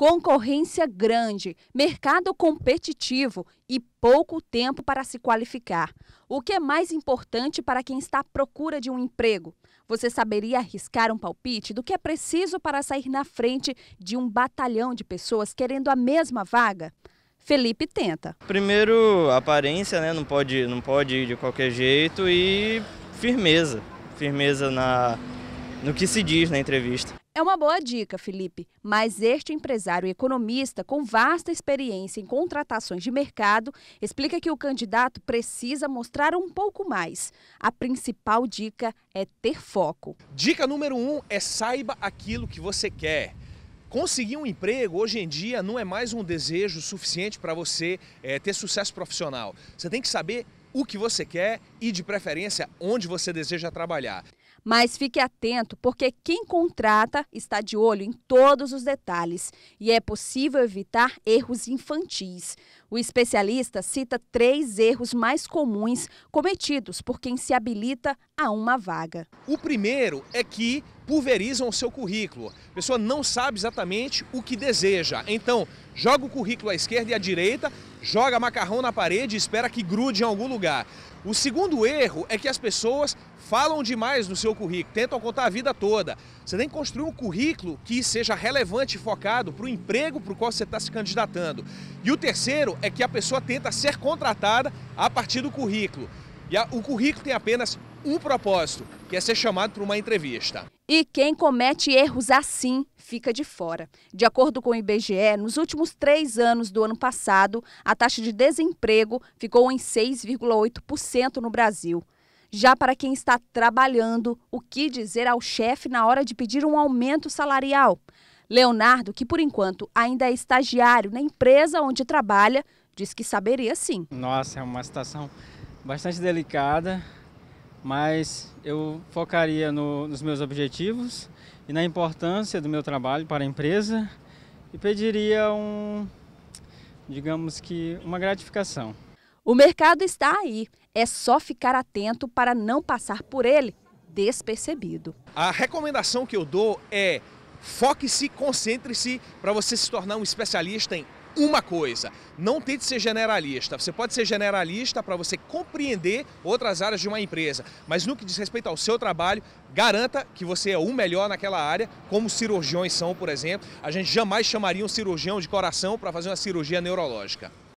Concorrência grande, mercado competitivo e pouco tempo para se qualificar. O que é mais importante para quem está à procura de um emprego? Você saberia arriscar um palpite do que é preciso para sair na frente de um batalhão de pessoas querendo a mesma vaga? Felipe tenta. Primeiro, aparência, né? Não pode, não pode ir de qualquer jeito e firmeza. Firmeza na, no que se diz na entrevista. É uma boa dica, Felipe, mas este empresário economista com vasta experiência em contratações de mercado explica que o candidato precisa mostrar um pouco mais. A principal dica é ter foco. Dica número um é saiba aquilo que você quer. Conseguir um emprego hoje em dia não é mais um desejo suficiente para você é, ter sucesso profissional. Você tem que saber o que você quer e, de preferência, onde você deseja trabalhar. Mas fique atento, porque quem contrata está de olho em todos os detalhes e é possível evitar erros infantis. O especialista cita três erros mais comuns cometidos por quem se habilita a uma vaga. O primeiro é que pulverizam o seu currículo. A pessoa não sabe exatamente o que deseja. Então, joga o currículo à esquerda e à direita, joga macarrão na parede e espera que grude em algum lugar. O segundo erro é que as pessoas falam demais no seu currículo, tentam contar a vida toda. Você tem que construir um currículo que seja relevante e focado para o emprego para o qual você está se candidatando. E o terceiro é que a pessoa tenta ser contratada a partir do currículo. E a, o currículo tem apenas um propósito, que é ser chamado para uma entrevista. E quem comete erros assim fica de fora. De acordo com o IBGE, nos últimos três anos do ano passado, a taxa de desemprego ficou em 6,8% no Brasil. Já para quem está trabalhando, o que dizer ao chefe na hora de pedir um aumento salarial? Leonardo, que por enquanto ainda é estagiário na empresa onde trabalha, diz que saberia sim. Nossa, é uma situação bastante delicada, mas eu focaria no, nos meus objetivos e na importância do meu trabalho para a empresa e pediria um, digamos que, uma gratificação. O mercado está aí, é só ficar atento para não passar por ele despercebido. A recomendação que eu dou é foque-se, concentre-se para você se tornar um especialista em uma coisa. Não tente ser generalista. Você pode ser generalista para você compreender outras áreas de uma empresa, mas no que diz respeito ao seu trabalho, garanta que você é o melhor naquela área, como cirurgiões são, por exemplo. A gente jamais chamaria um cirurgião de coração para fazer uma cirurgia neurológica.